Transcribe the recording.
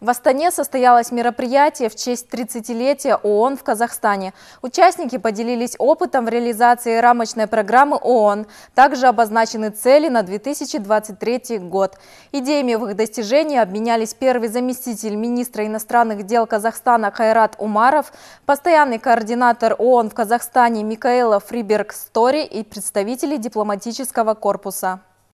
В Астане состоялось мероприятие в честь 30-летия ООН в Казахстане. Участники поделились опытом в реализации рамочной программы ООН. Также обозначены цели на 2023 год. Идеями в их достижении обменялись первый заместитель министра иностранных дел Казахстана Хайрат Умаров, постоянный координатор ООН в Казахстане Микаэла Фриберг-Стори и представители дипломатического корпуса.